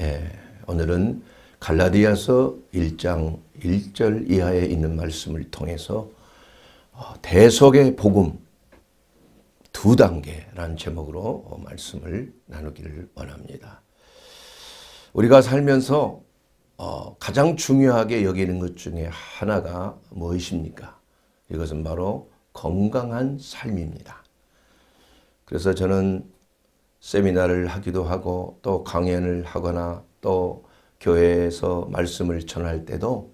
예, 오늘은 갈라디아서 1장 1절 이하에 있는 말씀을 통해서 어, 대속의 복음 두 단계라는 제목으로 말씀을 나누기를 원합니다. 우리가 살면서 어, 가장 중요하게 여기는 것 중에 하나가 무엇입니까? 이것은 바로 건강한 삶입니다. 그래서 저는 세미나를 하기도 하고 또 강연을 하거나 또 교회에서 말씀을 전할 때도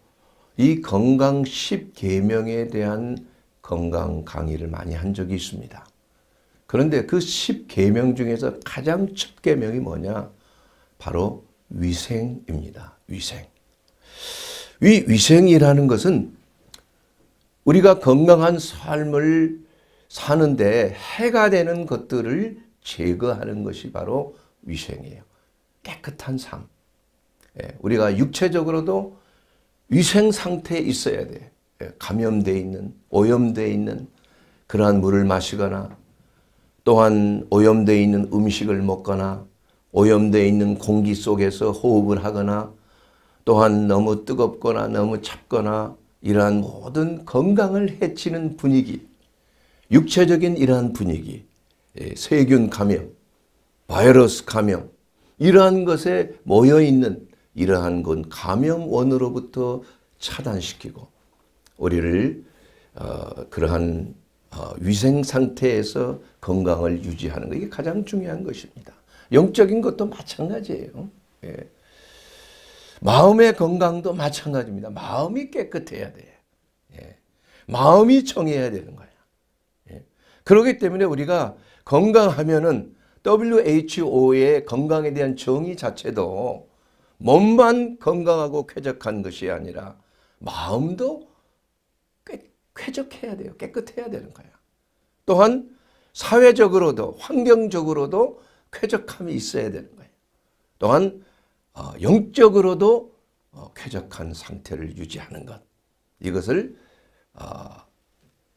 이 건강 10계명에 대한 건강 강의를 많이 한 적이 있습니다. 그런데 그 10계명 중에서 가장 첫 계명이 뭐냐? 바로 위생입니다. 위생. 이 위생이라는 것은 우리가 건강한 삶을 사는데 해가 되는 것들을 제거하는 것이 바로 위생이에요. 깨끗한 삶. 예, 우리가 육체적으로도 위생 상태에 있어야 돼. 예, 감염돼 있는, 오염돼 있는 그러한 물을 마시거나 또한 오염돼 있는 음식을 먹거나 오염돼 있는 공기 속에서 호흡을 하거나 또한 너무 뜨겁거나 너무 찹거나 이러한 모든 건강을 해치는 분위기, 육체적인 이러한 분위기, 예, 세균 감염, 바이러스 감염 이러한 것에 모여 있는 이러한 건 감염원으로부터 차단시키고 우리를 어, 그러한 어, 위생 상태에서 건강을 유지하는 것이 가장 중요한 것입니다. 영적인 것도 마찬가지예요. 예. 마음의 건강도 마찬가지입니다. 마음이 깨끗해야 돼. 예. 마음이 정해야 되는 거야. 예. 그러기 때문에 우리가 건강하면은 WHO의 건강에 대한 정의 자체도 몸만 건강하고 쾌적한 것이 아니라 마음도 꽤 쾌적해야 돼요. 깨끗해야 되는 거야. 또한 사회적으로도 환경적으로도 쾌적함이 있어야 되는 거예요. 또한 어, 영적으로도 어, 쾌적한 상태를 유지하는 것. 이것을 어,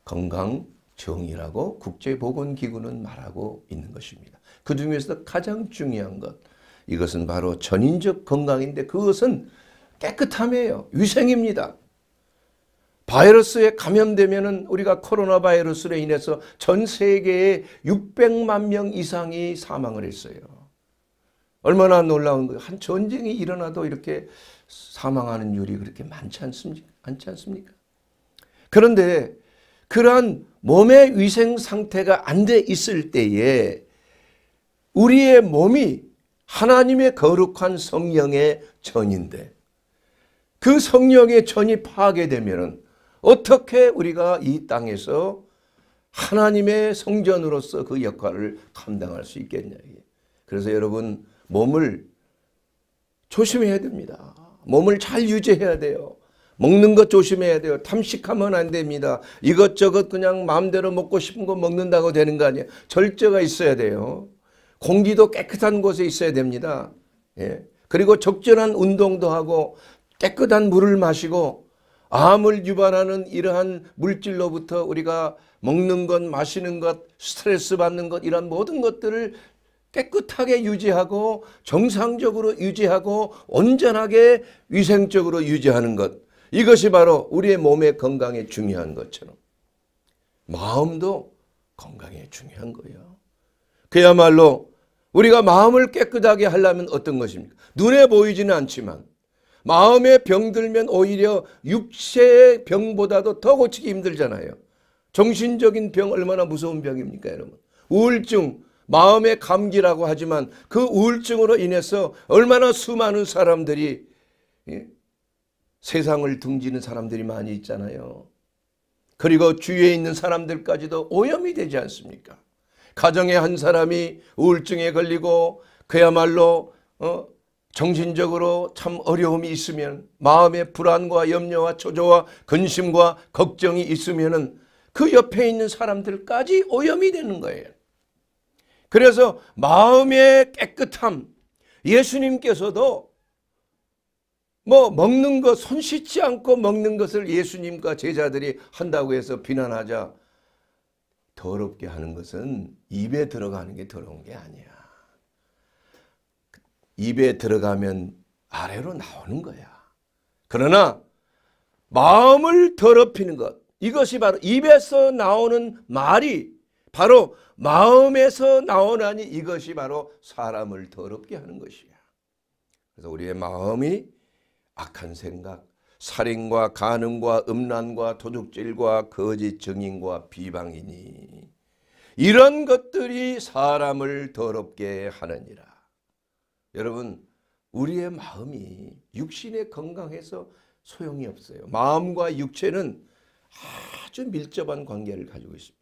건강 정의라고 국제보건기구는 말하고 있는 것입니다. 그 중에서도 가장 중요한 것 이것은 바로 전인적 건강인데 그것은 깨끗함이에요. 위생입니다. 바이러스에 감염되면 우리가 코로나 바이러스로 인해서 전 세계에 600만 명 이상이 사망을 했어요. 얼마나 놀라운 거예요. 한 전쟁이 일어나도 이렇게 사망하는 율이 그렇게 많지 않습니까? 그런데 그러한 몸의 위생 상태가 안 돼 있을 때에 우리의 몸이 하나님의 거룩한 성령의 전인데 그 성령의 전이 파괴되면 어떻게 우리가 이 땅에서 하나님의 성전으로서 그 역할을 감당할 수 있겠냐. 그래서 여러분 몸을 조심해야 됩니다. 몸을 잘 유지해야 돼요. 먹는 것 조심해야 돼요. 탐식하면 안 됩니다. 이것저것 그냥 마음대로 먹고 싶은 거 먹는다고 되는 거 아니에요. 절제가 있어야 돼요. 공기도 깨끗한 곳에 있어야 됩니다. 예. 그리고 적절한 운동도 하고 깨끗한 물을 마시고 암을 유발하는 이러한 물질로부터 우리가 먹는 것, 마시는 것, 스트레스 받는 것 이런 모든 것들을 깨끗하게 유지하고 정상적으로 유지하고 온전하게 위생적으로 유지하는 것 이것이 바로 우리의 몸의 건강에 중요한 것처럼 마음도 건강에 중요한 거예요. 그야말로 우리가 마음을 깨끗하게 하려면 어떤 것입니까? 눈에 보이지는 않지만 마음에 병들면 오히려 육체의 병보다도 더 고치기 힘들잖아요. 정신적인 병 얼마나 무서운 병입니까 여러분. 우울증, 마음의 감기라고 하지만 그 우울증으로 인해서 얼마나 수많은 사람들이 예? 세상을 등지는 사람들이 많이 있잖아요. 그리고 주위에 있는 사람들까지도 오염이 되지 않습니까? 가정의 한 사람이 우울증에 걸리고 그야말로 어? 정신적으로 참 어려움이 있으면 마음의 불안과 염려와 초조와 근심과 걱정이 있으면 그 옆에 있는 사람들까지 오염이 되는 거예요. 그래서 마음의 깨끗함 예수님께서도 뭐 먹는 것손 씻지 않고 먹는 것을 예수님과 제자들이 한다고 해서 비난하자 더럽게 하는 것은 입에 들어가는 게 더러운 게 아니야. 입에 들어가면 아래로 나오는 거야. 그러나 마음을 더럽히는 것 이것이 바로 입에서 나오는 말이 바로 마음에서 나오나니 이것이 바로 사람을 더럽게 하는 것이야. 그래서 우리의 마음이 악한 생각, 살인과 간음과 음란과 도둑질과 거짓 증인과 비방이니 이런 것들이 사람을 더럽게 하느니라. 여러분 우리의 마음이 육신의 건강에서 소용이 없어요. 마음과 육체는 아주 밀접한 관계를 가지고 있습니다.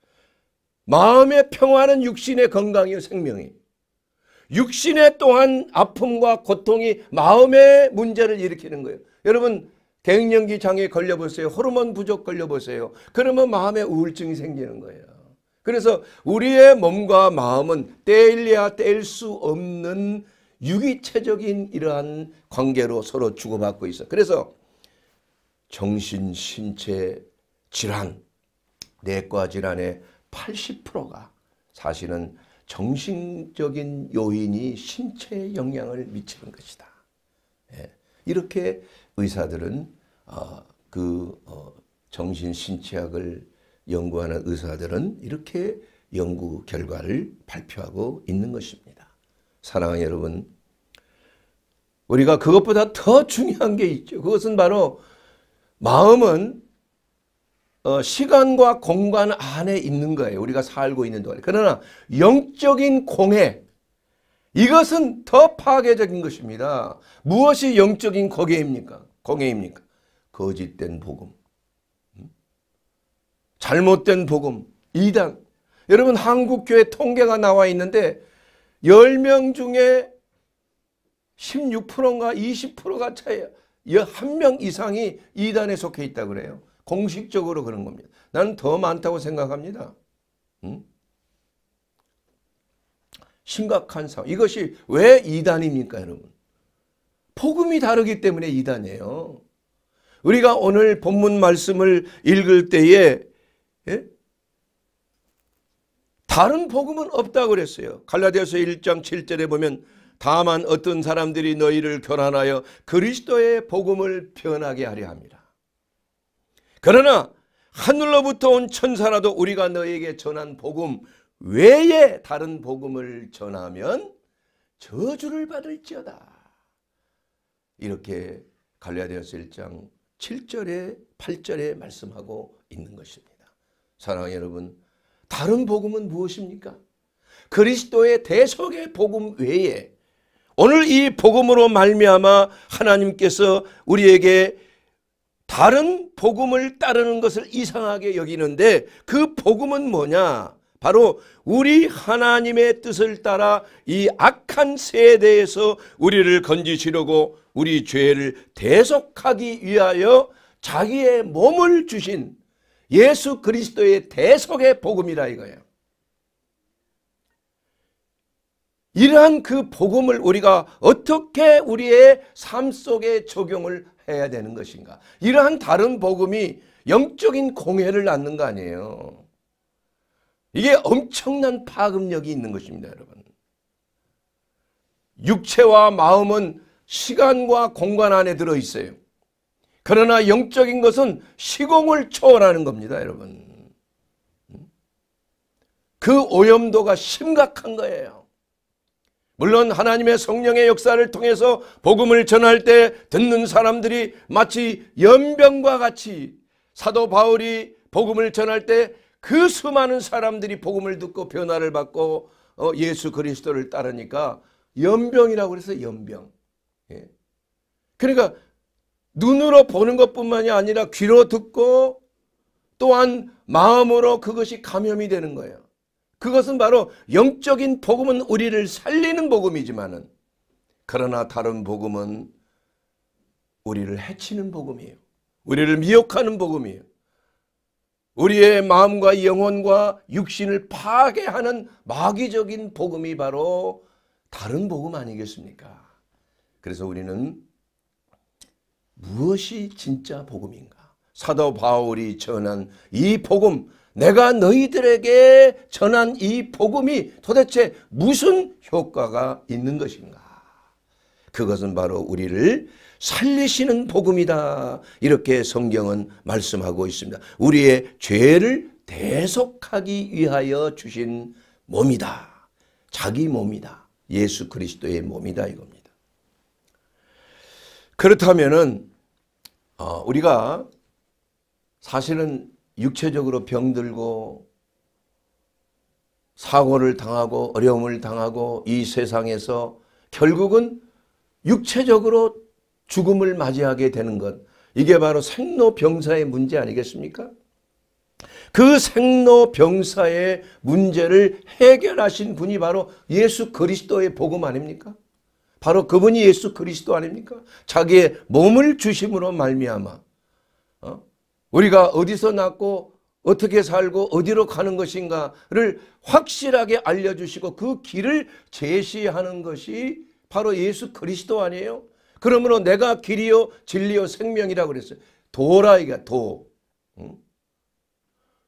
마음의 평화는 육신의 건강이요 생명이 에요 육신의 또한 아픔과 고통이 마음의 문제를 일으키는 거예요. 여러분 갱년기 장애 걸려보세요. 호르몬 부족 걸려보세요. 그러면 마음에 우울증이 생기는 거예요. 그래서 우리의 몸과 마음은 떼일려야 뗄 수 없는 유기체적인 이러한 관계로 서로 주고받고 있어. 그래서 정신, 신체, 질환, 내과 질환의 80%가 사실은 정신적인 요인이 신체에 영향을 미치는 것이다. 예. 이렇게 의사들은 어, 그 어, 정신신체학을 연구하는 의사들은 이렇게 연구 결과를 발표하고 있는 것입니다. 사랑하는 여러분, 우리가 그것보다 더 중요한 게 있죠. 그것은 바로 마음은 어, 시간과 공간 안에 있는 거예요. 우리가 살고 있는 동안 그러나 영적인 공해 이것은 더 파괴적인 것입니다. 무엇이 영적인 거개입니까? 공해입니까? 거짓된 복음. 음? 잘못된 복음. 이단. 여러분 한국교회 통계가 나와 있는데 10명 중에 16%인가 20%가 차이 1명 이상이 이단에 속해 있다 그래요. 공식적으로 그런 겁니다. 나는 더 많다고 생각합니다. 음? 심각한 상황. 이것이 왜 이단입니까 여러분? 폭음이 다르기 때문에 이단이에요. 우리가 오늘 본문 말씀을 읽을 때에 예? 다른 복음은 없다 그랬어요. 갈라디아서 1장 7절에 보면 다만 어떤 사람들이 너희를 교란하여 그리스도의 복음을 변하게 하려 합니다. 그러나 하늘로부터 온 천사라도 우리가 너에게 전한 복음 외에 다른 복음을 전하면 저주를 받을지어다. 이렇게 갈라디아서 1장 7절에 8절에 말씀하고 있는 것입니다. 사랑하는 여러분, 다른 복음은 무엇입니까? 그리스도의 대속의 복음 외에 오늘 이 복음으로 말미암아 하나님께서 우리에게 다른 복음을 따르는 것을 이상하게 여기는데 그 복음은 뭐냐? 바로 우리 하나님의 뜻을 따라 이 악한 세대에서 우리를 건지시려고 우리 죄를 대속하기 위하여 자기의 몸을 주신 예수 그리스도의 대속의 복음이라 이거예요. 이러한 그 복음을 우리가 어떻게 우리의 삶 속에 적용을 해야 되는 것인가? 이러한 다른 복음이 영적인 공해를 낳는 거 아니에요. 이게 엄청난 파급력이 있는 것입니다, 여러분. 육체와 마음은 시간과 공간 안에 들어 있어요. 그러나 영적인 것은 시공을 초월하는 겁니다, 여러분. 그 오염도가 심각한 거예요. 물론 하나님의 성령의 역사를 통해서 복음을 전할 때 듣는 사람들이 마치 연병과 같이 사도 바울이 복음을 전할 때 그 수많은 사람들이 복음을 듣고 변화를 받고 어, 예수 그리스도를 따르니까 연병이라고 그래서 연병. 예. 그러니까 눈으로 보는 것뿐만이 아니라 귀로 듣고 또한 마음으로 그것이 감염이 되는 거예요. 그것은 바로 영적인 복음은 우리를 살리는 복음이지만은 그러나 다른 복음은 우리를 해치는 복음이에요. 우리를 미혹하는 복음이에요. 우리의 마음과 영혼과 육신을 파괴하는 마귀적인 복음이 바로 다른 복음 아니겠습니까? 그래서 우리는 무엇이 진짜 복음인가? 사도 바울이 전한 이 복음, 내가 너희들에게 전한 이 복음이 도대체 무슨 효과가 있는 것인가? 그것은 바로 우리를 살리시는 복음이다. 이렇게 성경은 말씀하고 있습니다. 우리의 죄를 대속하기 위하여 주신 몸이다. 자기 몸이다. 예수 그리스도의 몸이다 이겁니다. 그렇다면은 어, 우리가 사실은 육체적으로 병들고 사고를 당하고 어려움을 당하고 이 세상에서 결국은 육체적으로 죽음을 맞이하게 되는 것 이게 바로 생로병사의 문제 아니겠습니까? 그 생로병사의 문제를 해결하신 분이 바로 예수 그리스도의 복음 아닙니까? 바로 그분이 예수 그리스도 아닙니까? 자기의 몸을 주심으로 말미암아 우리가 어디서 났고 어떻게 살고 어디로 가는 것인가를 확실하게 알려주시고 그 길을 제시하는 것이 바로 예수 그리스도 아니에요? 그러므로 내가 길이요 진리요 생명이라고 그랬어요. 도라이가 도.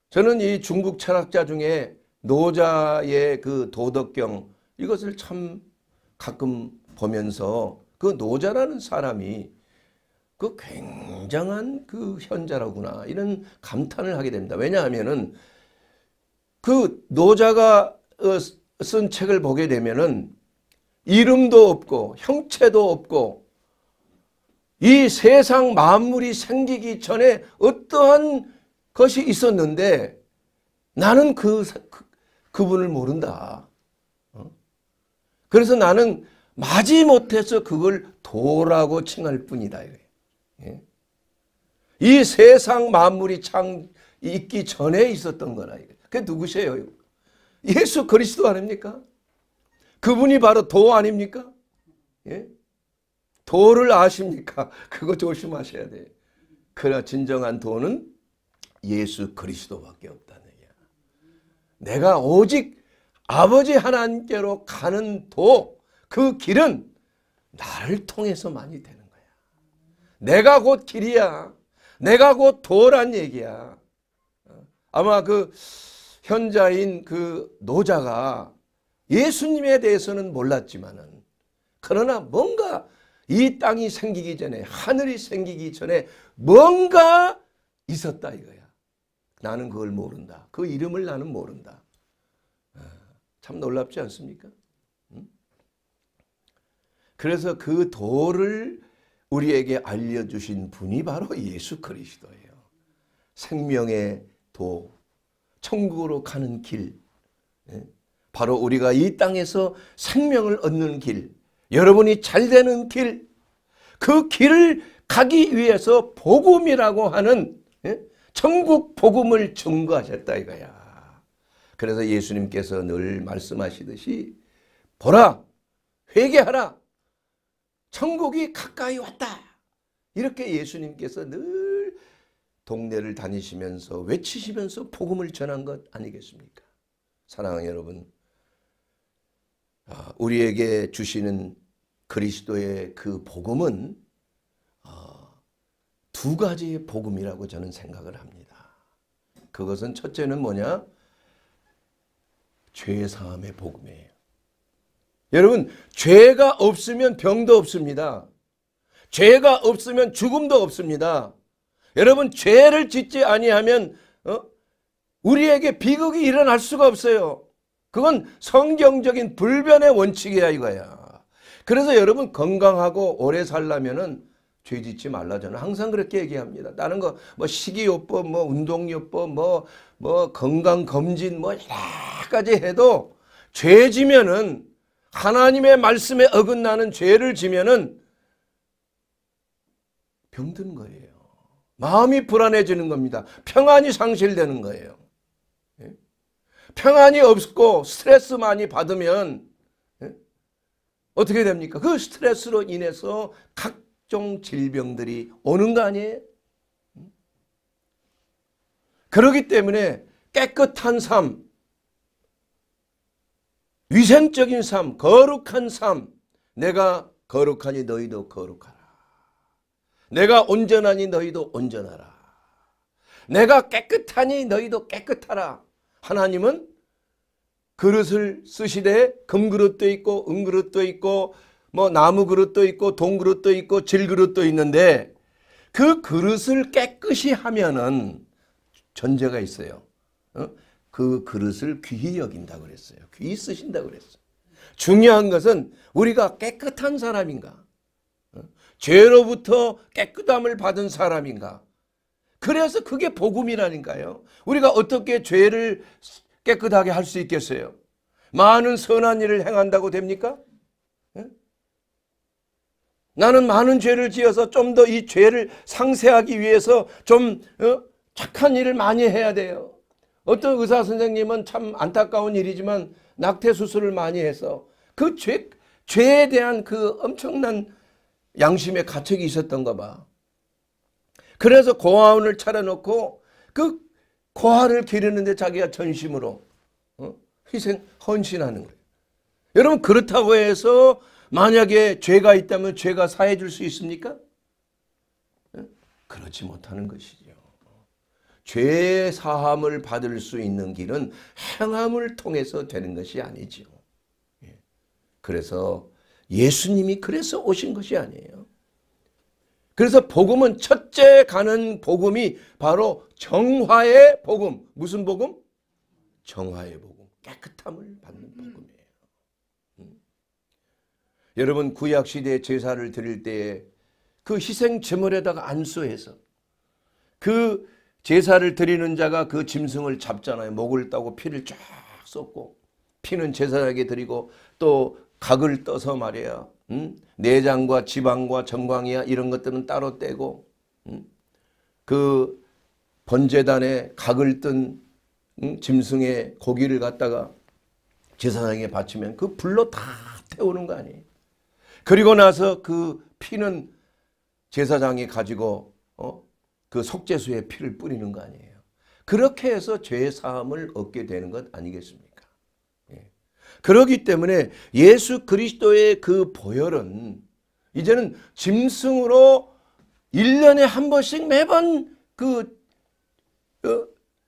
저는 이 중국 철학자 중에 노자의 그 도덕경 이것을 참 가끔 보면서 그 노자라는 사람이 그 굉장한 그 현자라구나 이런 감탄을 하게 됩니다. 왜냐하면은 그 노자가 어, 쓴 책을 보게 되면은 이름도 없고 형체도 없고 이 세상 만물이 생기기 전에 어떠한 것이 있었는데 나는 그, 그 그분을 모른다. 어? 그래서 나는 마지못해서 그걸 도라고 칭할 뿐이다. 예? 이 세상 만물이 창 있기 전에 있었던 거라. 그게 누구세요? 예수 그리스도 아닙니까? 그분이 바로 도 아닙니까? 예? 도를 아십니까? 그거 조심하셔야 돼 그러 진정한 도는 예수 그리스도밖에 없다는 얘야 내가 오직 아버지 하나님께로 가는 도, 그 길은 나를 통해서 많이 되는 내가 곧 길이야. 내가 곧 도란 얘기야. 아마 그 현자인 그 노자가 예수님에 대해서는 몰랐지만은 그러나 뭔가 이 땅이 생기기 전에 하늘이 생기기 전에 뭔가 있었다 이거야. 나는 그걸 모른다. 그 이름을 나는 모른다. 아, 참 놀랍지 않습니까? 그래서 그 도를 우리에게 알려주신 분이 바로 예수 그리스도예요. 생명의 도, 천국으로 가는 길, 예? 바로 우리가 이 땅에서 생명을 얻는 길, 여러분이 잘 되는 길, 그 길을 가기 위해서 복음이라고 하는 예? 천국 복음을 증거하셨다 이거야. 그래서 예수님께서 늘 말씀하시듯이 보라 회개하라 천국이 가까이 왔다. 이렇게 예수님께서 늘 동네를 다니시면서 외치시면서 복음을 전한 것 아니겠습니까? 사랑하는 여러분, 아, 우리에게 주시는 그리스도의 그 복음은 아, 두 가지의 복음이라고 저는 생각을 합니다. 그것은 첫째는 뭐냐? 죄사함의 복음이에요. 여러분 죄가 없으면 병도 없습니다. 죄가 없으면 죽음도 없습니다. 여러분 죄를 짓지 아니하면 어? 우리에게 비극이 일어날 수가 없어요. 그건 성경적인 불변의 원칙이야 이거야. 그래서 여러분 건강하고 오래 살려면은 죄 짓지 말라 저는 항상 그렇게 얘기합니다. 다른 거뭐 식이요법, 뭐 운동요법, 뭐뭐 뭐 건강검진 뭐 여러 가지 해도 죄 지면은 하나님의 말씀에 어긋나는 죄를 지면은 병든 거예요. 마음이 불안해지는 겁니다. 평안이 상실되는 거예요. 예? 평안이 없고 스트레스 많이 받으면 예? 어떻게 됩니까? 그 스트레스로 인해서 각종 질병들이 오는 거 아니에요? 음? 그러기 때문에 깨끗한 삶, 위생적인 삶, 거룩한 삶. 내가 거룩하니 너희도 거룩하라. 내가 온전하니 너희도 온전하라. 내가 깨끗하니 너희도 깨끗하라. 하나님은 그릇을 쓰시되 금그릇도 있고 은그릇도 있고 뭐 나무 그릇도 있고 동그릇도 있고 질그릇도 있는데 그 그릇을 깨끗이 하면은 전제가 있어요. 어? 그 그릇을 귀히 여긴다 그랬어요. 귀히 쓰신다 그랬어요. 중요한 것은 우리가 깨끗한 사람인가? 어? 죄로부터 깨끗함을 받은 사람인가? 그래서 그게 복음이라니까요. 우리가 어떻게 죄를 깨끗하게 할 수 있겠어요? 많은 선한 일을 행한다고 됩니까? 예? 나는 많은 죄를 지어서 좀 더 이 죄를 상세하기 위해서 좀 어? 착한 일을 많이 해야 돼요. 어떤 의사 선생님은 참 안타까운 일이지만 낙태 수술을 많이 해서 그 죄, 죄에 대한 그 엄청난 양심의 가책이 있었던가 봐. 그래서 고아원을 차려놓고 그 고아를 기르는데 자기가 전심으로 어? 희생, 헌신하는 거예요. 여러분 그렇다고 해서 만약에 죄가 있다면 죄가 사해질 수 있습니까? 예? 그렇지 못하는 것이죠. 죄 사함을 받을 수 있는 길은 행함을 통해서 되는 것이 아니지요. 예. 그래서 예수님이 그래서 오신 것이 아니에요. 그래서 복음은 첫째 가는 복음이 바로 정화의 복음. 무슨 복음? 정화의 복음. 깨끗함을 받는 음. 복음이에요. 음. 여러분 구약 시대 제사를 드릴 때에 그 희생 제물에다가 안수해서 그 제사를 드리는 자가 그 짐승을 잡잖아요. 목을 따고 피를 쫙 쏟고 피는 제사장에게 드리고 또 각을 떠서 말이에요 음? 내장과 지방과 정광이야 이런 것들은 따로 떼고 음? 그 번제단에 각을 뜬 음? 짐승의 고기를 갖다가 제사장에 바치면 그 불로 다 태우는 거 아니에요. 그리고 나서 그 피는 제사장이 가지고 어? 그 속죄수의 피를 뿌리는 거 아니에요. 그렇게 해서 죄 사함을 얻게 되는 것 아니겠습니까? 예. 그러기 때문에 예수 그리스도의 그 보혈은 이제는 짐승으로 1년에 한 번씩 매번 그 어,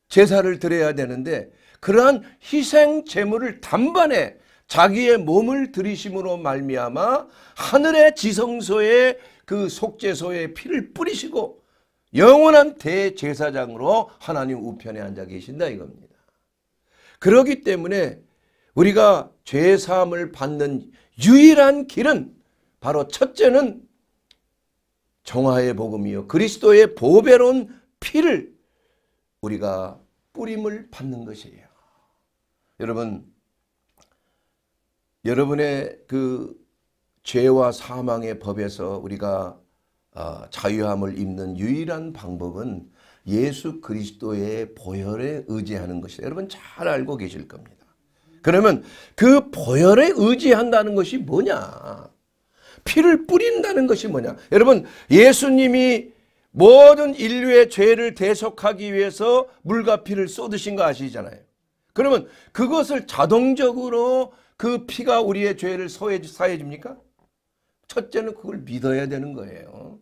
제사를 드려야 되는데 그러한 희생 제물을 단번에 자기의 몸을 들이심으로 말미암아 하늘의 지성소에 그 속죄소에 피를 뿌리시고 영원한 대제사장으로 하나님 우편에 앉아 계신다 이겁니다. 그러기 때문에 우리가 죄 사함을 받는 유일한 길은 바로 첫째는 정화의 복음이요 그리스도의 보배로운 피를 우리가 뿌림을 받는 것이에요. 여러분 여러분의 그 죄와 사망의 법에서 우리가 어, 자유함을 입는 유일한 방법은 예수 그리스도의 보혈에 의지하는 것이다. 여러분 잘 알고 계실 겁니다. 그러면 그 보혈에 의지한다는 것이 뭐냐? 피를 뿌린다는 것이 뭐냐? 여러분 예수님이 모든 인류의 죄를 대속하기 위해서 물과 피를 쏟으신 거 아시잖아요. 그러면 그것을 자동적으로 그 피가 우리의 죄를 사해집니까? 첫째는 그걸 믿어야 되는 거예요.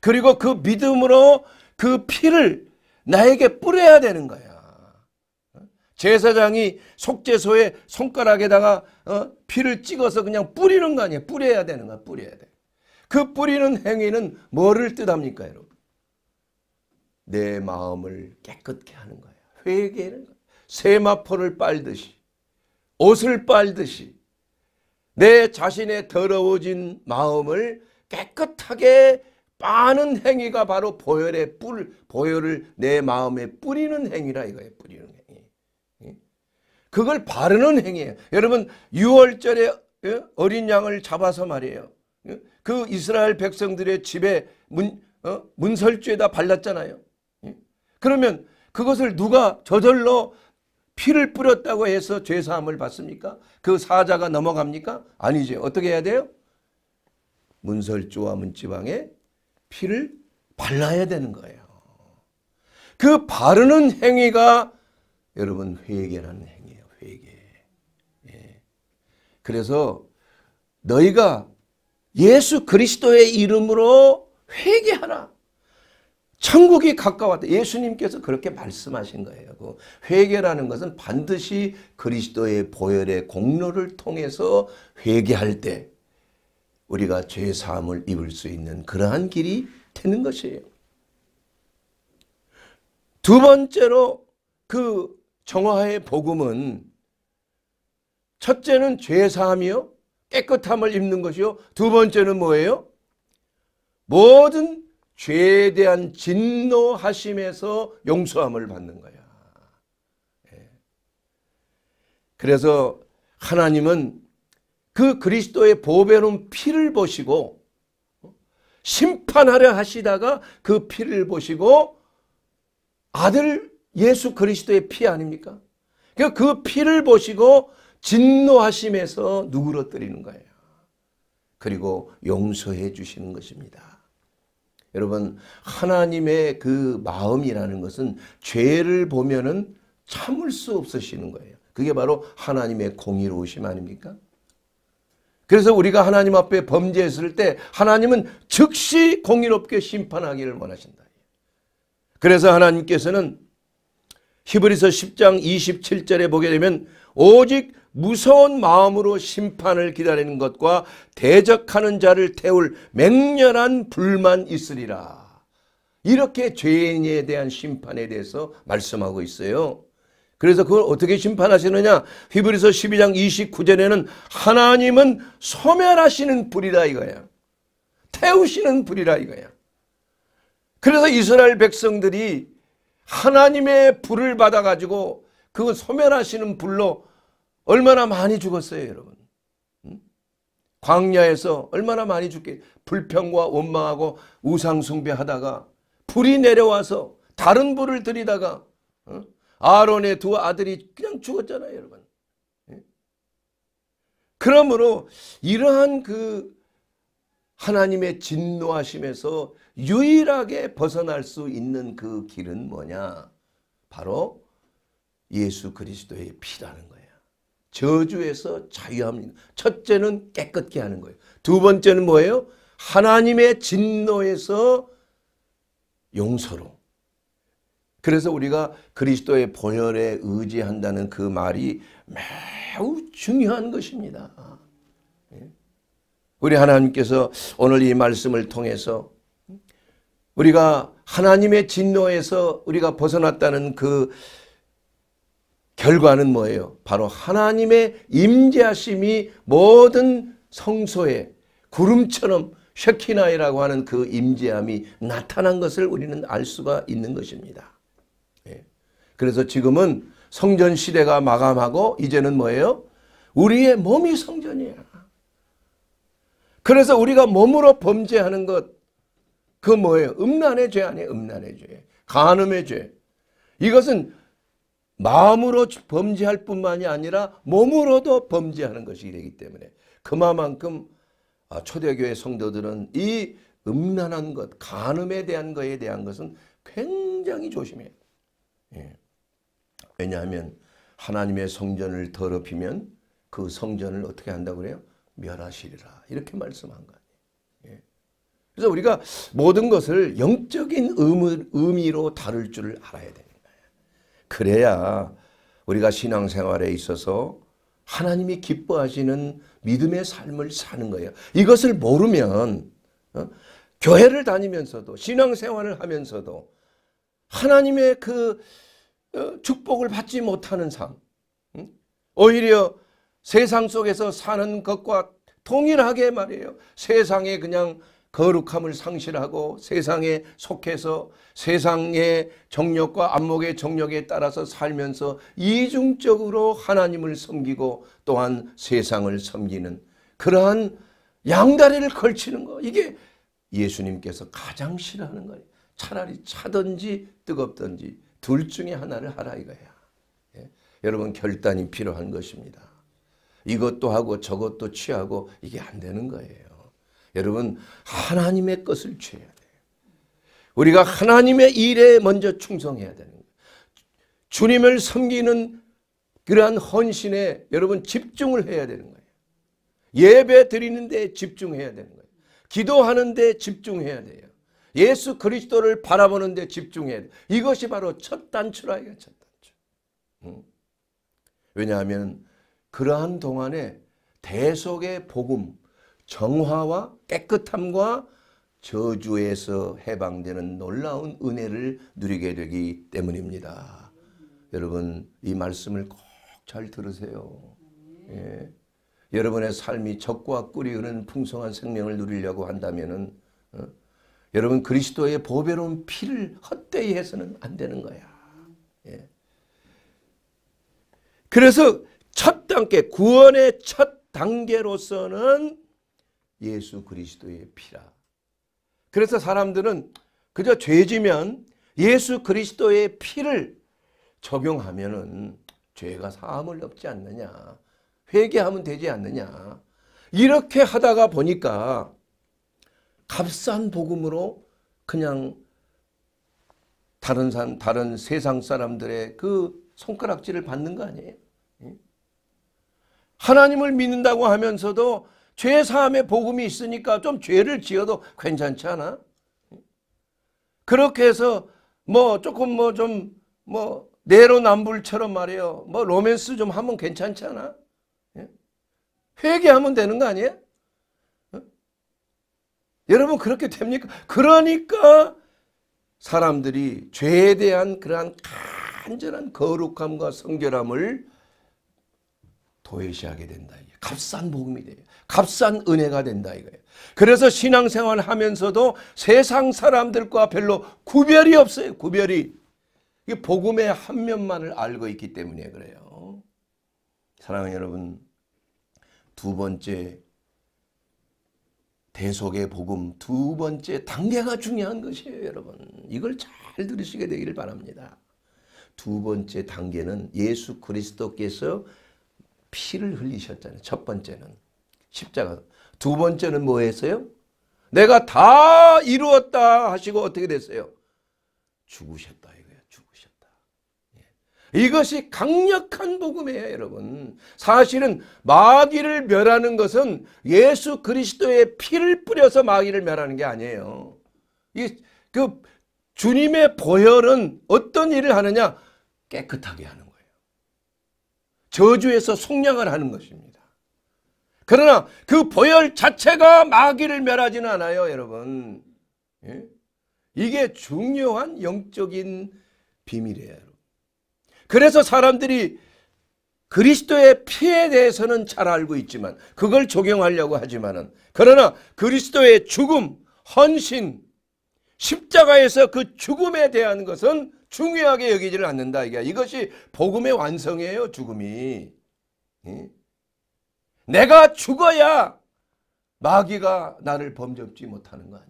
그리고 그 믿음으로 그 피를 나에게 뿌려야 되는 거야. 제사장이 속죄소에 손가락에다가 어? 피를 찍어서 그냥 뿌리는 거 아니에요. 뿌려야 되는 거야. 뿌려야 돼. 그 뿌리는 행위는 뭐를 뜻합니까 여러분? 내 마음을 깨끗게 하는 거예요. 회개하는 거 세마포를 빨듯이 옷을 빨듯이 내 자신의 더러워진 마음을 깨끗하게 빠는 행위가 바로 보혈의 뿔, 보혈을 내 마음에 뿌리는 행위라 이거예요. 뿌리는 행위. 예? 그걸 바르는 행위예요. 여러분 6월절에 예? 어린 양을 잡아서 말이에요. 예? 그 이스라엘 백성들의 집에 문, 어? 문설주에다 발랐잖아요. 그러면 그것을 누가 저절로 피를 뿌렸다고 해서 죄사함을 받습니까? 그 사자가 넘어갑니까? 아니죠. 어떻게 해야 돼요? 문설주와 문지방에 피를 발라야 되는 거예요. 그 바르는 행위가 여러분 회개라는 행위예요. 회개. 예. 그래서 너희가 예수 그리스도의 이름으로 회개하라. 천국이 가까웠다. 예수님께서 그렇게 말씀하신 거예요. 그 회개라는 것은 반드시 그리스도의 보혈의 공로를 통해서 회개할 때 우리가 죄 사함을 입을 수 있는 그러한 길이 되는 것이에요. 두 번째로 그 정화의 복음은 첫째는 죄 사함이요. 깨끗함을 입는 것이요. 두 번째는 뭐예요? 모든 죄에 대한 진노하심에서 용서함을 받는 거야. 예. 그래서 하나님은 그 그리스도의 보배로운 피를 보시고 심판하려 하시다가 그 피를 보시고 아들 예수 그리스도의 피 아닙니까? 그러니까 그 피를 보시고 진노하심에서 누그러뜨리는 거예요. 그리고 용서해 주시는 것입니다. 여러분 하나님의 그 마음이라는 것은 죄를 보면은 참을 수 없으시는 거예요. 그게 바로 하나님의 공의로우심 아닙니까? 그래서 우리가 하나님 앞에 범죄했을 때 하나님은 즉시 공의롭게 심판하기를 원하신다. 그래서 하나님께서는 히브리서 10장 27절에 보게 되면 오직 무서운 마음으로 심판을 기다리는 것과 대적하는 자를 태울 맹렬한 불만 있으리라. 이렇게 죄인에 대한 심판에 대해서 말씀하고 있어요. 그래서 그걸 어떻게 심판하시느냐? 히브리서 12장 29절에는 하나님은 소멸하시는 불이라 이거야. 태우시는 불이라 이거야. 그래서 이스라엘 백성들이 하나님의 불을 받아가지고 그 소멸하시는 불로 얼마나 많이 죽었어요 여러분. 광야에서 얼마나 많이 죽게 불평과 원망하고 우상숭배하다가 불이 내려와서 다른 불을 들이다가 아론의 두 아들이 그냥 죽었잖아요, 여러분. 예? 그러므로 이러한 그 하나님의 진노하심에서 유일하게 벗어날 수 있는 그 길은 뭐냐? 바로 예수 그리스도의 피라는 거예 저주에서 자유합니다. 첫째는 깨끗게 하는 거예요. 두 번째는 뭐예요? 하나님의 진노에서 용서로 그래서 우리가 그리스도의 본혈에 의지한다는 그 말이 매우 중요한 것입니다. 예. 우리 하나님께서 오늘 이 말씀을 통해서 우리가 하나님의 진노에서 우리가 벗어났다는 그 결과는 뭐예요? 바로 하나님의 임재하심이 모든 성소에 구름처럼 쉐키나이라고 하는 그 임재함이 나타난 것을 우리는 알 수가 있는 것입니다. 그래서 지금은 성전 시대가 마감하고 이제는 뭐예요? 우리의 몸이 성전이야. 그래서 우리가 몸으로 범죄하는 것, 그 뭐예요? 음란의 죄 아니에요? 음란의 죄. 간음의 죄. 이것은 마음으로 범죄할 뿐만이 아니라 몸으로도 범죄하는 것이 되기 때문에 그만큼 아, 초대교회 성도들은 이 음란한 것, 간음에 대한 것에 대한 것은 굉장히 조심해요. 예. 왜냐하면 하나님의 성전을 더럽히면 그 성전을 어떻게 한다고 그래요? 멸하시리라. 이렇게 말씀한 거 아니에요. 예. 그래서 우리가 모든 것을 영적인 의무, 의미로 다룰 줄을 알아야 됩니다. 그래야 우리가 신앙생활에 있어서 하나님이 기뻐하시는 믿음의 삶을 사는 거예요. 이것을 모르면 어? 교회를 다니면서도 신앙생활을 하면서도 하나님의 그 어, 축복을 받지 못하는 삶 오히려 세상 속에서 사는 것과 동일하게 말이에요 세상에 그냥 거룩함을 상실하고 세상에 속해서 세상의 정력과 안목의 정력에 따라서 살면서 이중적으로 하나님을 섬기고 또한 세상을 섬기는 그러한 양다리를 걸치는 거 이게 예수님께서 가장 싫어하는 거예요. 차라리 차든지 뜨겁든지 둘 중에 하나를 하라 이거야. 예? 여러분 결단이 필요한 것입니다. 이것도 하고 저것도 취하고 이게 안 되는 거예요. 여러분 하나님의 것을 취해야 돼요. 우리가 하나님의 일에 먼저 충성해야 되는 거예요. 주님을 섬기는 그러한 헌신에 여러분 집중을 해야 되는 거예요. 예배 드리는 데 집중해야 되는 거예요. 기도하는 데 집중해야 돼요. 예수 그리스도를 바라보는 데 집중해야 돼. 이것이 바로 첫 단추라 이거 첫 단추. 응? 왜냐하면 그러한 동안에 대속의 복음, 정화와 깨끗함과 저주에서 해방되는 놀라운 은혜를 누리게 되기 때문입니다. 여러분 이 말씀을 꼭 잘 들으세요. 예. 여러분의 삶이 적과 꿀이 흐르는 풍성한 생명을 누리려고 한다면 어? 여러분 그리스도의 보배로운 피를 헛되이 해서는 안 되는 거야. 예. 그래서 첫 단계 구원의 첫 단계로서는 예수 그리스도의 피라. 그래서 사람들은 그저 죄지면 예수 그리스도의 피를 적용하면은 죄가 사함을 얻지 않느냐 회개하면 되지 않느냐 이렇게 하다가 보니까 값싼 복음으로 그냥 다른 산 다른 세상 사람들의 그 손가락질을 받는 거 아니에요? 예? 하나님을 믿는다고 하면서도 죄 사함의 복음이 있으니까 좀 죄를 지어도 괜찮지 않아? 예? 그렇게 해서 뭐 조금 뭐 좀뭐 뭐 내로남불처럼 말이에요. 뭐 로맨스 좀 하면 괜찮지 않아? 예? 회개하면 되는 거 아니에요? 여러분 그렇게 됩니까? 그러니까 사람들이 죄에 대한 그러한 간절한 거룩함과 성결함을 도외시하게 된다. 값싼 복음이 돼요. 값싼 은혜가 된다 이거예요. 그래서 신앙생활 하면서도 세상 사람들과 별로 구별이 없어요. 구별이. 이게 복음의 한 면만을 알고 있기 때문에 그래요. 사랑하는 여러분 두 번째 대속의 복음 두 번째 단계가 중요한 것이에요 여러분. 이걸 잘 들으시게 되기를 바랍니다. 두 번째 단계는 예수 그리스도께서 피를 흘리셨잖아요. 첫 번째는 십자가. 두 번째는 뭐 했어요? 내가 다 이루었다 하시고 어떻게 됐어요? 죽으셨다. 이것이 강력한 복음이에요 여러분. 사실은 마귀를 멸하는 것은 예수 그리스도의 피를 뿌려서 마귀를 멸하는 게 아니에요. 이 그 주님의 보혈은 어떤 일을 하느냐? 깨끗하게 하는 거예요. 저주에서 속량을 하는 것입니다. 그러나 그 보혈 자체가 마귀를 멸하지는 않아요, 여러분. 예? 이게 중요한 영적인 비밀이에요. 그래서 사람들이 그리스도의 피에 대해서는 잘 알고 있지만 그걸 적용하려고 하지만은 그러나 그리스도의 죽음, 헌신, 십자가에서 그 죽음에 대한 것은 중요하게 여기지를 않는다. 이것이 복음의 완성이에요. 죽음이. 내가 죽어야 마귀가 나를 범접지 못하는 거아니에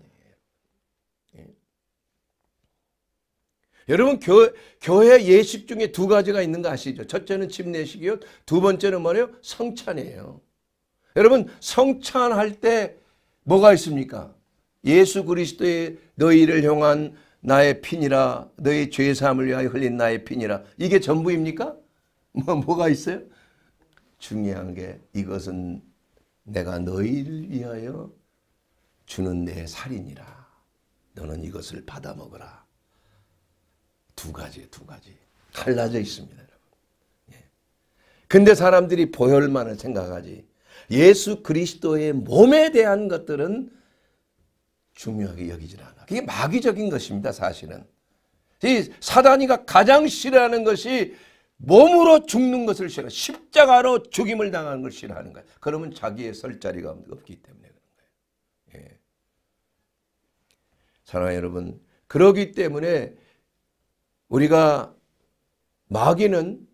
여러분 교, 교회 예식 중에 두 가지가 있는 거 아시죠? 첫째는 집례식이요. 두 번째는 뭐예요? 성찬이에요. 여러분 성찬할 때 뭐가 있습니까? 예수 그리스도의 너희를 향한 나의 피니라 너희 죄 사함을 위하여 흘린 나의 피니라 이게 전부입니까? 뭐 뭐가 있어요? 중요한 게 이것은 내가 너희를 위하여 주는 내 살이니라 너는 이것을 받아 먹어라 두 가지, 두 가지. 갈라져 있습니다, 여러분. 예. 근데 사람들이 보혈만을 생각하지 예수 그리스도의 몸에 대한 것들은 중요하게 여기질 않아. 그게 마귀적인 것입니다, 사실은. 이 사단이가 가장 싫어하는 것이 몸으로 죽는 것을 싫어. 십자가로 죽임을 당하는 걸 싫어하는 거야. 그러면 자기의 설 자리가 없기 때문에 그런 거예요. 예. 사랑 여러분, 그러기 때문에 우리가 마귀는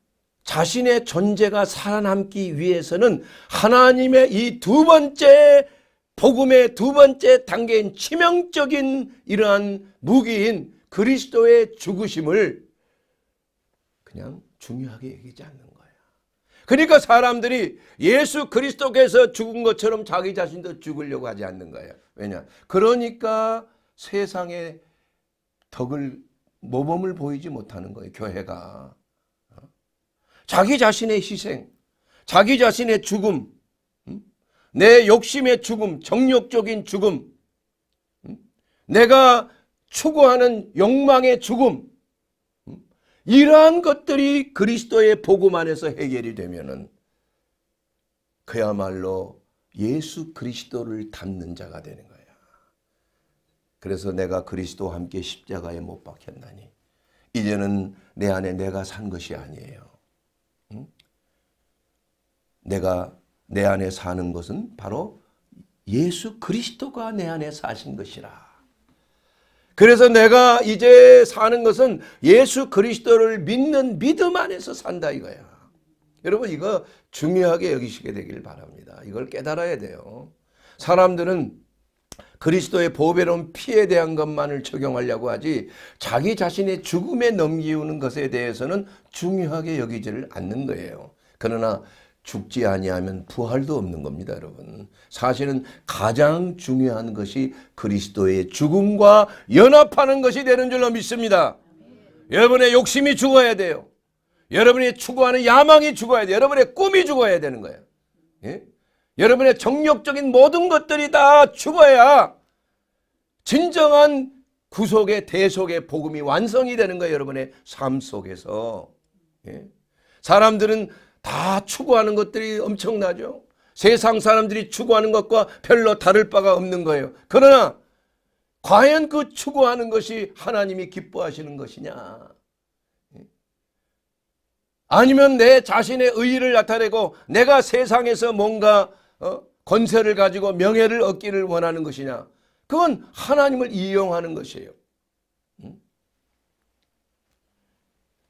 자신의 존재가 살아남기 위해서는 하나님의 이 두 번째 복음의 두 번째 단계인 치명적인 이러한 무기인 그리스도의 죽으심을 그냥 중요하게 얘기지 않는 거야. 그러니까 사람들이 예수 그리스도께서 죽은 것처럼 자기 자신도 죽으려고 하지 않는 거야. 왜냐? 그러니까 세상에 덕을 모범을 보이지 못하는 거예요. 교회가. 어? 자기 자신의 희생, 자기 자신의 죽음, 음? 내 욕심의 죽음, 정욕적인 죽음, 음? 내가 추구하는 욕망의 죽음, 음? 이러한 것들이 그리스도의 복음 안에서 해결이 되면은 그야말로 예수 그리스도를 닮는 자가 되는 거예요. 그래서 내가 그리스도와 함께 십자가에 못 박혔나니 이제는 내 안에 내가 산 것이 아니에요. 내가 내 안에 사는 것은 바로 예수 그리스도가 내 안에 사신 것이라. 그래서 내가 이제 사는 것은 예수 그리스도를 믿는 믿음 안에서 산다 이거야. 여러분 이거 중요하게 여기시게 되길 바랍니다. 이걸 깨달아야 돼요. 사람들은 그리스도의 보배로운 피에 대한 것만을 적용하려고 하지 자기 자신의 죽음에 넘기우는 것에 대해서는 중요하게 여기지를 않는 거예요. 그러나 죽지 아니하면 부활도 없는 겁니다, 여러분. 사실은 가장 중요한 것이 그리스도의 죽음과 연합하는 것이 되는 줄로 믿습니다. 여러분의 욕심이 죽어야 돼요. 여러분이 추구하는 야망이 죽어야 돼요. 여러분의 꿈이 죽어야 되는 거예요. 예? 여러분의 정력적인 모든 것들이 다 죽어야 진정한 구속의 대속의 복음이 완성이 되는 거예요. 여러분의 삶 속에서. 예. 사람들은 다 추구하는 것들이 엄청나죠. 세상 사람들이 추구하는 것과 별로 다를 바가 없는 거예요. 그러나 과연 그 추구하는 것이 하나님이 기뻐하시는 것이냐. 예? 아니면 내 자신의 의의를 나타내고 내가 세상에서 뭔가 어? 권세를 가지고 명예를 얻기를 원하는 것이냐? 그건 하나님을 이용하는 것이에요.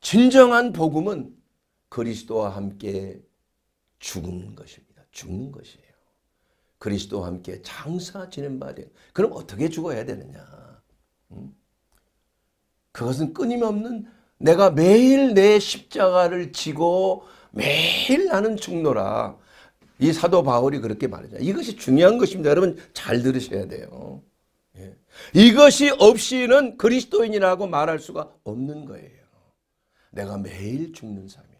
진정한 복음은 그리스도와 함께 죽는 것입니다. 죽는 것이에요. 그리스도와 함께 장사 지낸 바 된. 그럼 어떻게 죽어야 되느냐? 그것은 끊임없는 내가 매일 내 십자가를 지고 매일 나는 죽노라. 이 사도 바울이 그렇게 말하자. 이것이 중요한 것입니다. 여러분 잘 들으셔야 돼요. 예. 이것이 없이는 그리스도인이라고 말할 수가 없는 거예요. 내가 매일 죽는 삶이에요.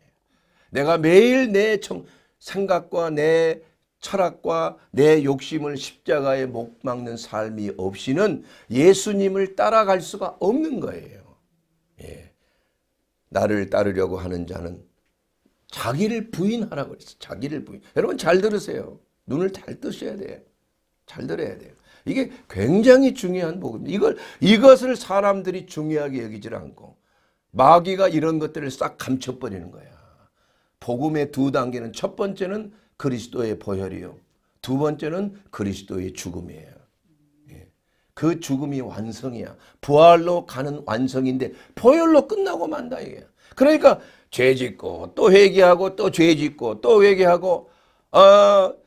내가 매일 내 정, 생각과 내 철학과 내 욕심을 십자가에 못 박는 삶이 없이는 예수님을 따라갈 수가 없는 거예요. 예. 나를 따르려고 하는 자는 자기를 부인하라 그랬어. 자기를 부인. 여러분 잘 들으세요. 눈을 잘 뜨셔야 돼요. 잘 들어야 돼요. 이게 굉장히 중요한 복음입니다. 이걸 이것을 사람들이 중요하게 여기질 않고 마귀가 이런 것들을 싹 감춰버리는 거야. 복음의 두 단계는 첫 번째는 그리스도의 보혈이요. 두 번째는 그리스도의 죽음이에요. 예. 그 죽음이 완성이야. 부활로 가는 완성인데 포혈로 끝나고 만다 이게. 그러니까 죄 짓고 또 회개하고 또 죄 짓고 또 회개하고 아뭐또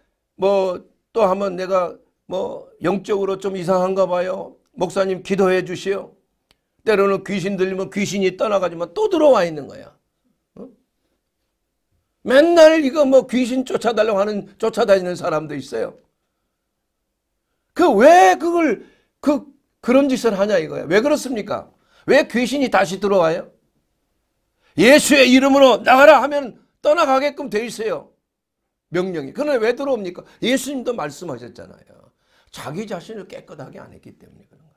하면 내가 뭐 영적으로 좀 이상한가 봐요. 목사님 기도해 주시오. 때로는 귀신 들리면 귀신이 떠나가지만 또 들어와 있는 거야. 어? 맨날 이거 뭐 귀신 쫓아달라고 하는 쫓아다니는 사람도 있어요. 그 왜 그걸 그 그런 짓을 하냐 이거야. 왜 그렇습니까? 왜 귀신이 다시 들어와요? 예수의 이름으로 나가라 하면 떠나가게끔 돼 있어요. 명령이. 그러나 왜 들어옵니까? 예수님도 말씀하셨잖아요. 자기 자신을 깨끗하게 안 했기 때문에 그런 거예요.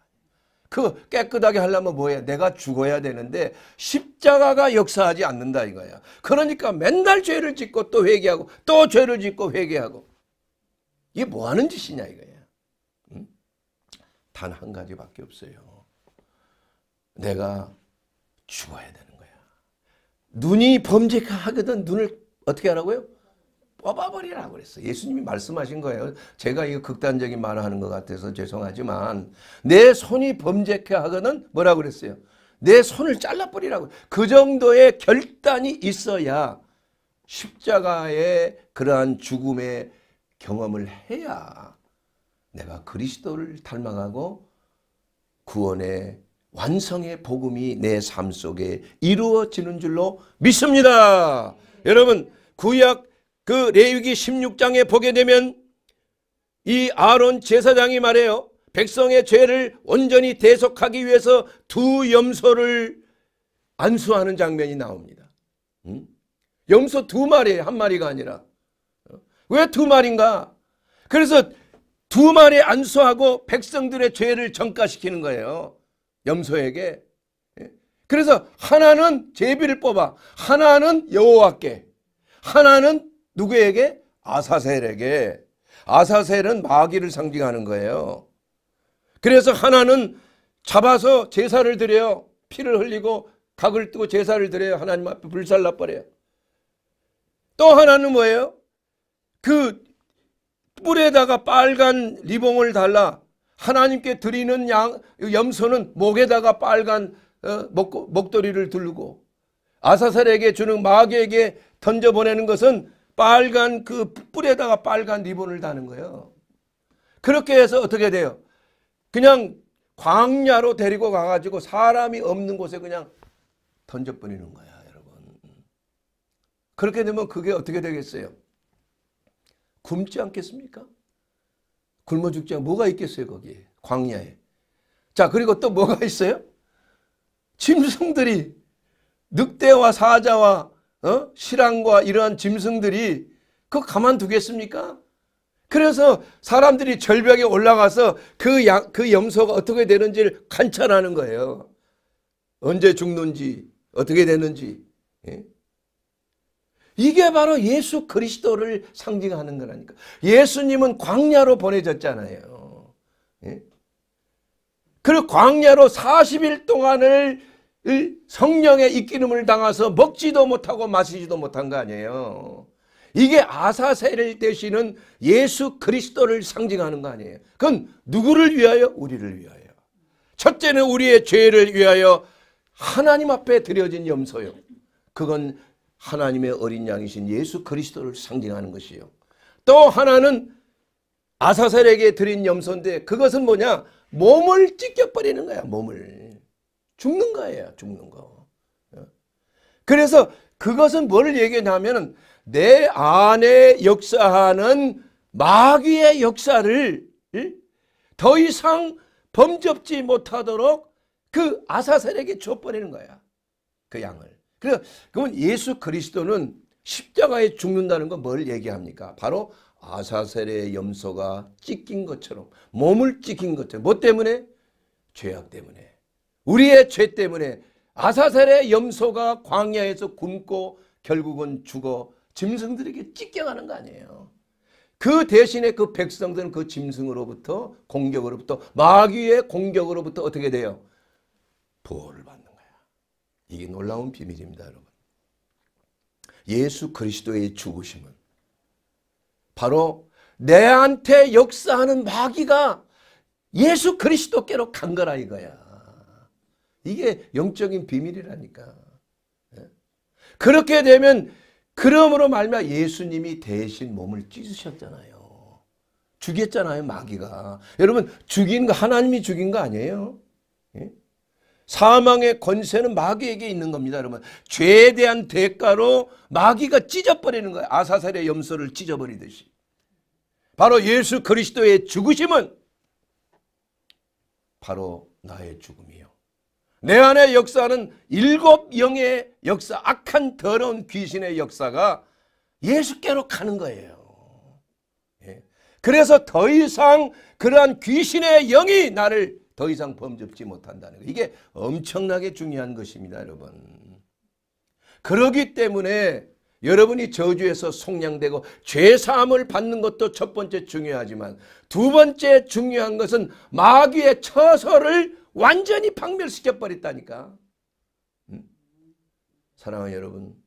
그 깨끗하게 하려면 뭐예요? 내가 죽어야 되는데 십자가가 역사하지 않는다 이거예요. 그러니까 맨날 죄를 짓고 또 회개하고 또 죄를 짓고 회개하고 이게 뭐 하는 짓이냐 이거예요. 단한 가지밖에 없어요. 내가 죽어야 되는 눈이 범죄하거든 눈을 어떻게 하라고요? 뽑아버리라고 그랬어. 예수님이 말씀하신 거예요. 제가 이 극단적인 말을 하는 것 같아서 죄송하지만 내 손이 범죄 하거든 뭐라고 그랬어요? 내 손을 잘라버리라고. 그 정도의 결단이 있어야 십자가의 그러한 죽음의 경험을 해야 내가 그리스도를 닮아가고 구원의 완성의 복음이 내 삶 속에 이루어지는 줄로 믿습니다. 여러분 구약 그 레위기 16장에 보게 되면 이 아론 제사장이 말해요. 백성의 죄를 온전히 대속하기 위해서 두 염소를 안수하는 장면이 나옵니다. 음? 염소 두 마리예요. 한 마리가 아니라. 어? 왜두 마리인가? 그래서 두 마리 안수하고 백성들의 죄를 전가시키는 거예요. 염소에게. 예? 그래서 하나는 제비를 뽑아 하나는 여호와께 하나는 누구에게? 아사셀에게. 아사셀은 마귀를 상징하는 거예요. 그래서 하나는 잡아서 제사를 드려요. 피를 흘리고 각을 뜨고 제사를 드려요. 하나님 앞에 불살라버려요. 또 하나는 뭐예요? 그 뿔에다가 빨간 리봉을 달라 하나님께 드리는 양 염소는 목에다가 빨간 어, 목, 목도리를 들르고 아사살에게 주는 마귀에게 던져보내는 것은 빨간 그 뿔에다가 빨간 리본을 다는 거예요. 그렇게 해서 어떻게 돼요? 그냥 광야로 데리고 가가지고 사람이 없는 곳에 그냥 던져버리는 거야 여러분. 그렇게 되면 그게 어떻게 되겠어요? 굶지 않겠습니까? 굶어 죽지 않고 뭐가 있겠어요 거기에 광야에. 자 그리고 또 뭐가 있어요? 짐승들이 늑대와 사자와 어? 실랑과 이러한 짐승들이 그거 가만두겠습니까? 그래서 사람들이 절벽에 올라가서 그, 야, 그 염소가 어떻게 되는지를 관찰하는 거예요. 언제 죽는지 어떻게 되는지 예? 이게 바로 예수 그리스도를 상징하는 거라니까. 예수님은 광야로 보내졌잖아요. 그 광야로 40일 동안을 성령의 입기름을 당해서 먹지도 못하고 마시지도 못한 거 아니에요. 이게 아사세를 대신은 예수 그리스도를 상징하는 거 아니에요. 그건 누구를 위하여? 우리를 위하여. 첫째는 우리의 죄를 위하여 하나님 앞에 드려진 염소요. 그건 하나님의 어린 양이신 예수 그리스도를 상징하는 것이요. 또 하나는 아사셀에게 드린 염소인데 그것은 뭐냐? 몸을 찢겨버리는 거야. 몸을. 죽는 거예 죽는 거. 어? 그래서 그것은 뭘 얘기하냐면 내 안에 역사하는 마귀의 역사를 더 이상 범접지 못하도록 그 아사셀에게 줘버리는 거야. 그 양을. 그러면 예수 그리스도는 십자가에 죽는다는 건 뭘 얘기합니까? 바로 아사셀의 염소가 찢긴 것처럼 몸을 찢긴 것처럼 뭐 때문에? 죄악 때문에 우리의 죄 때문에 아사셀의 염소가 광야에서 굶고 결국은 죽어 짐승들에게 찢겨가는 거 아니에요. 그 대신에 그 백성들은 그 짐승으로부터 공격으로부터 마귀의 공격으로부터 어떻게 돼요? 보호를 받는 이게 놀라운 비밀입니다, 여러분. 예수 그리스도의 죽으심은 바로 내한테 역사하는 마귀가 예수 그리스도께로 간 거라 이거야. 이게 영적인 비밀이라니까. 예? 그렇게 되면 그러므로 말미암아 예수님이 대신 몸을 찢으셨잖아요. 죽였잖아요, 마귀가. 여러분, 죽인 거 하나님이 죽인 거 아니에요? 사망의 권세는 마귀에게 있는 겁니다. 여러분 죄에 대한 대가로 마귀가 찢어버리는 거예요. 아사셀의 염소를 찢어버리듯이. 바로 예수 그리스도의 죽으심은 바로 나의 죽음이요. 내 안에 역사는 일곱 영의 역사, 악한 더러운 귀신의 역사가 예수께로 가는 거예요. 예. 그래서 더 이상 그러한 귀신의 영이 나를 더 이상 범접지 못한다는 거. 이게 엄청나게 중요한 것입니다, 여러분. 그러기 때문에 여러분이 저주에서 속량되고 죄 사함을 받는 것도 첫 번째 중요하지만 두 번째 중요한 것은 마귀의 처서를 완전히 박멸시켜 버렸다니까. 사랑하는 여러분.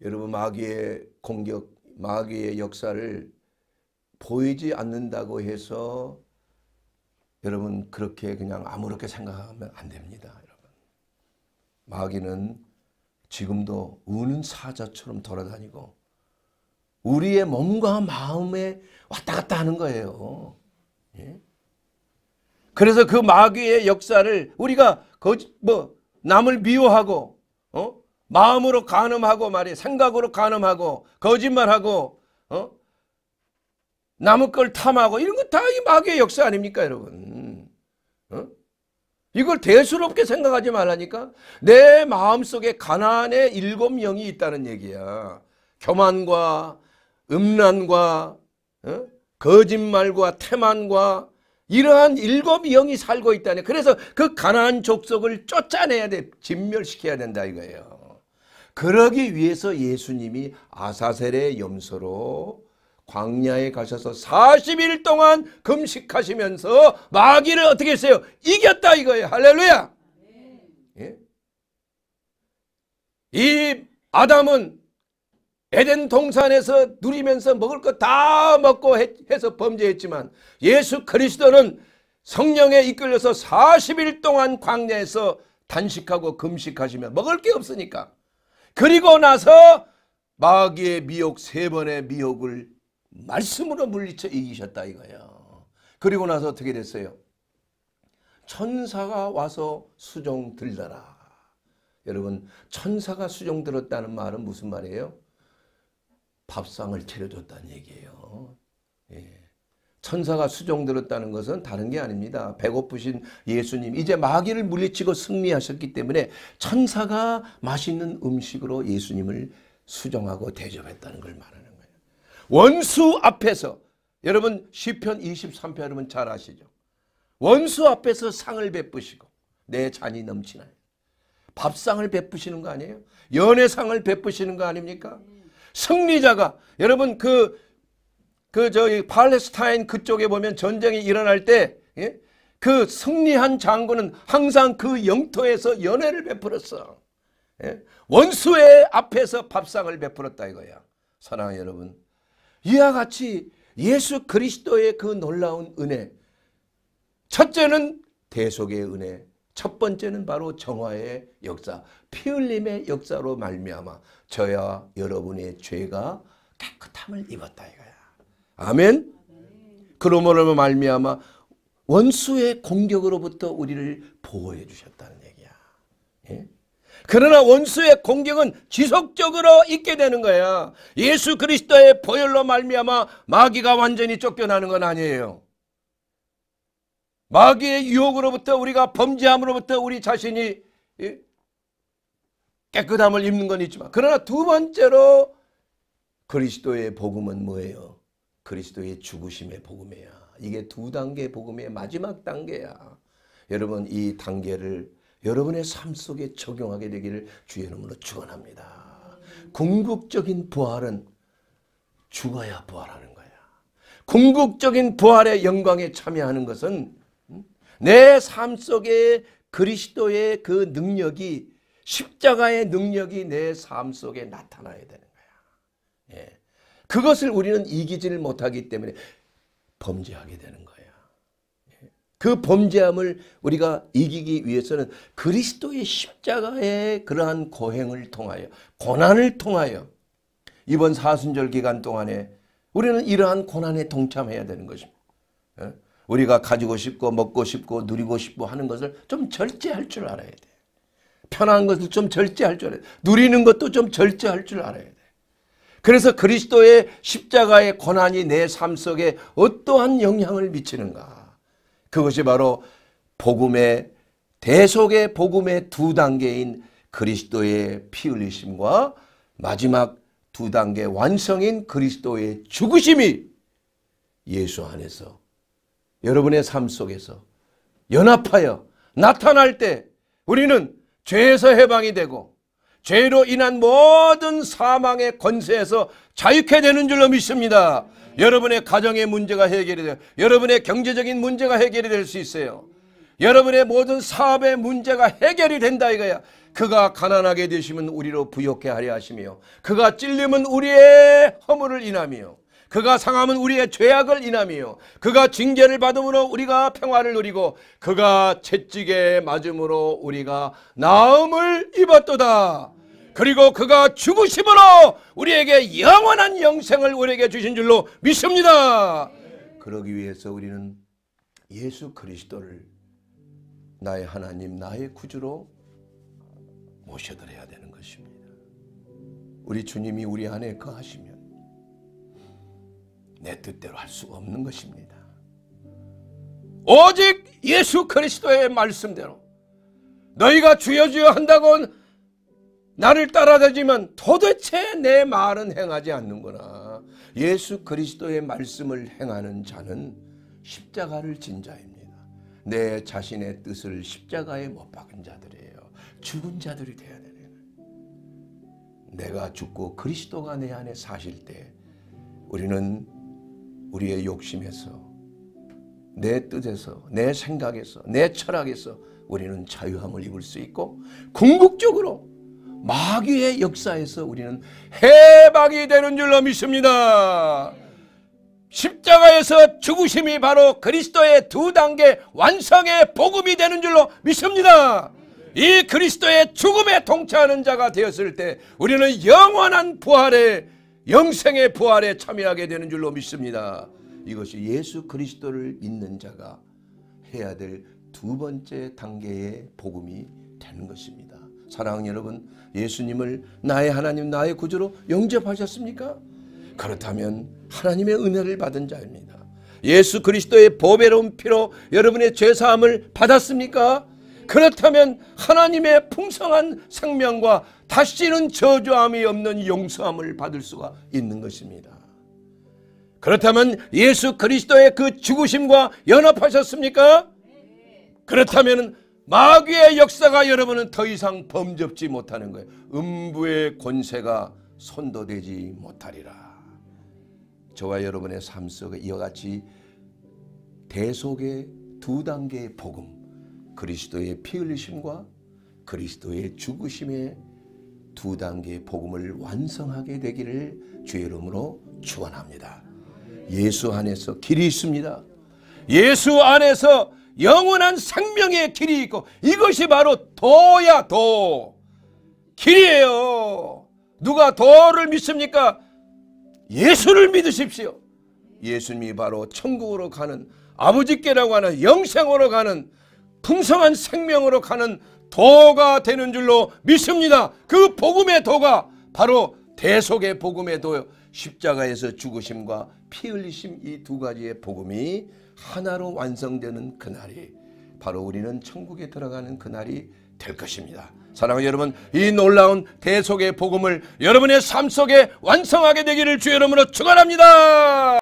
여러분 마귀의 공격, 마귀의 역사를 보이지 않는다고 해서 여러분 그렇게 그냥 아무렇게 생각하면 안 됩니다. 여러분. 마귀는 지금도 우는 사자처럼 돌아다니고 우리의 몸과 마음에 왔다 갔다 하는 거예요. 예? 그래서 그 마귀의 역사를 우리가 거짓, 뭐 남을 미워하고 어? 마음으로 간음하고 말이 생각으로 간음하고 거짓말하고 어? 나의걸 탐하고 이런 거다이 마귀의 역사 아닙니까 여러분 어? 이걸 대수롭게 생각하지 말라니까 내 마음속에 가난의 일곱 영이 있다는 얘기야 교만과 음란과 어? 거짓말과 태만과 이러한 일곱 영이 살고 있다니 그래서 그 가난한 족속을 쫓아내야 돼 진멸시켜야 된다 이거예요 그러기 위해서 예수님이 아사셀의 염소로 광야에 가셔서 40일 동안 금식하시면서 마귀를 어떻게 했어요? 이겼다 이거예요. 할렐루야. 예? 이 아담은 에덴 동산에서 누리면서 먹을 것 다 먹고 해서 범죄했지만 예수 그리스도는 성령에 이끌려서 40일 동안 광야에서 단식하고 금식하시며 먹을 게 없으니까 그리고 나서 마귀의 미혹 세 번의 미혹을 말씀으로 물리쳐 이기셨다 이거예요. 그리고 나서 어떻게 됐어요? 천사가 와서 수종 들더라. 여러분 천사가 수종 들었다는 말은 무슨 말이에요? 밥상을 차려줬다는 얘기예요. 예. 천사가 수종 들었다는 것은 다른 게 아닙니다. 배고프신 예수님 이제 마귀를 물리치고 승리하셨기 때문에 천사가 맛있는 음식으로 예수님을 수정하고 대접했다는 걸 말합니다. 원수 앞에서 여러분 시편 23편 여러분 잘 아시죠? 원수 앞에서 상을 베푸시고 내 잔이 넘치나요. 밥상을 베푸시는 거 아니에요? 연애상을 베푸시는 거 아닙니까? 승리자가 여러분 그, 그 저기 팔레스타인 그쪽에 보면 전쟁이 일어날 때그 예? 승리한 장군은 항상 그 영토에서 연애를 베풀었어. 예? 원수의 앞에서 밥상을 베풀었다 이거야. 사랑하 여러분 이와 같이 예수 그리스도의 그 놀라운 은혜 첫째는 대속의 은혜 첫 번째는 바로 정화의 역사 피 흘림의 역사로 말미암아 저야 여러분의 죄가 깨끗함을 입었다 이거야 아멘 그러므로 말미암아 원수의 공격으로부터 우리를 보호해 주셨다는 그러나 원수의 공격은 지속적으로 있게 되는 거야. 예수 그리스도의 보혈로 말미암아 마귀가 완전히 쫓겨나는 건 아니에요. 마귀의 유혹으로부터 우리가 범죄함으로부터 우리 자신이 깨끗함을 입는 건 있지만 그러나 두 번째로 그리스도의 복음은 뭐예요? 그리스도의 죽으심의 복음이야. 이게 두 단계 복음의 마지막 단계야. 여러분 이 단계를 여러분의 삶 속에 적용하게 되기를 주의 이름으로 축원합니다. 궁극적인 부활은 죽어야 부활하는 거야. 궁극적인 부활의 영광에 참여하는 것은 음? 내삶 속에 그리스도의 그 능력이 십자가의 능력이 내 삶 속에 나타나야 되는 거야. 예. 그것을 우리는 이기지를 못하기 때문에 범죄하게 되는 거야. 그 범죄함을 우리가 이기기 위해서는 그리스도의 십자가의 그러한 고행을 통하여 고난을 통하여 이번 사순절 기간 동안에 우리는 이러한 고난에 동참해야 되는 것입니다. 예? 우리가 가지고 싶고 먹고 싶고 누리고 싶고 하는 것을 좀 절제할 줄 알아야 돼. 편한 것을 좀 절제할 줄 알아야 돼. 누리는 것도 좀 절제할 줄 알아야 돼. 그래서 그리스도의 십자가의 고난이 내 삶 속에 어떠한 영향을 미치는가. 그것이 바로 복음의 대속의 복음의 두 단계인 그리스도의 피 흘리심과 마지막 두 단계 완성인 그리스도의 죽으심이 예수 안에서 여러분의 삶 속에서 연합하여 나타날 때 우리는 죄에서 해방이 되고 죄로 인한 모든 사망의 권세에서 자유케 되는 줄로 믿습니다. 여러분의 가정의 문제가 해결이 돼요. 여러분의 경제적인 문제가 해결이 될 수 있어요. 여러분의 모든 사업의 문제가 해결이 된다 이거야. 그가 가난하게 되시면 우리로 부욕해 하려 하시며 그가 찔림은 우리의 허물을 인하며 그가 상함은 우리의 죄악을 인함이 그가 징계를 받음으로 우리가 평화를 누리고 그가 채찍에 맞음으로 우리가 나음을 입었도다. 그리고 그가 죽으심으로 우리에게 영원한 영생을 우리에게 주신 줄로 믿습니다. 그러기 위해서 우리는 예수 그리스도를 나의 하나님, 나의 구주로 모셔드려야 되는 것입니다. 우리 주님이 우리 안에 거하시면 내 뜻대로 할 수 없는 것입니다. 오직 예수 그리스도의 말씀대로 너희가 주여 주여 한다곤 나를 따라다지만 도대체 내 말은 행하지 않는구나. 예수 그리스도의 말씀을 행하는 자는 십자가를 진 자입니다. 내 자신의 뜻을 십자가에 못 박은 자들이에요. 죽은 자들이 돼야 되는 내가 죽고 그리스도가 내 안에 사실 때 우리는 우리의 욕심에서 내 뜻에서 내 생각에서 내 철학에서 우리는 자유함을 입을 수 있고 궁극적으로 마귀의 역사에서 우리는 해방이 되는 줄로 믿습니다. 십자가에서 죽으심이 바로 그리스도의 두 단계 완성의 복음이 되는 줄로 믿습니다. 이 그리스도의 죽음에 동참하는 자가 되었을 때 우리는 영원한 부활에 영생의 부활에 참여하게 되는 줄로 믿습니다. 이것이 예수 그리스도를 믿는 자가 해야 될 두 번째 단계의 복음이 되는 것입니다. 사랑하는 여러분 예수님을 나의 하나님, 나의 구주로 영접하셨습니까? 그렇다면 하나님의 은혜를 받은 자입니다. 예수 그리스도의 보배로운 피로 여러분의 죄사함을 받았습니까? 그렇다면 하나님의 풍성한 생명과 다시는 저주함이 없는 용서함을 받을 수가 있는 것입니다. 그렇다면 예수 그리스도의 그 죽으심과 연합하셨습니까? 그렇다면 마귀의 역사가 여러분은 더 이상 범접지 못하는 거예요. 음부의 권세가 손도되지 못하리라. 저와 여러분의 삶 속에 이와 같이 대속의 두 단계의 복음 그리스도의 피 흘리심과 그리스도의 죽으심의 두 단계의 복음을 완성하게 되기를 주의 이름으로 축원합니다. 예수 안에서 길이 있습니다. 예수 안에서 영원한 생명의 길이 있고 이것이 바로 도야 도 길이에요 누가 도를 믿습니까? 예수를 믿으십시오 예수님이 바로 천국으로 가는 아버지께라고 하는 영생으로 가는 풍성한 생명으로 가는 도가 되는 줄로 믿습니다 그 복음의 도가 바로 대속의 복음의 도요 십자가에서 죽으심과 피 흘리심 이 두 가지의 복음이 하나로 완성되는 그날이 바로 우리는 천국에 들어가는 그날이 될 것입니다. 사랑하는 여러분, 이 놀라운 대속의 복음을 여러분의 삶 속에 완성하게 되기를 주의 이름으로 축원합니다.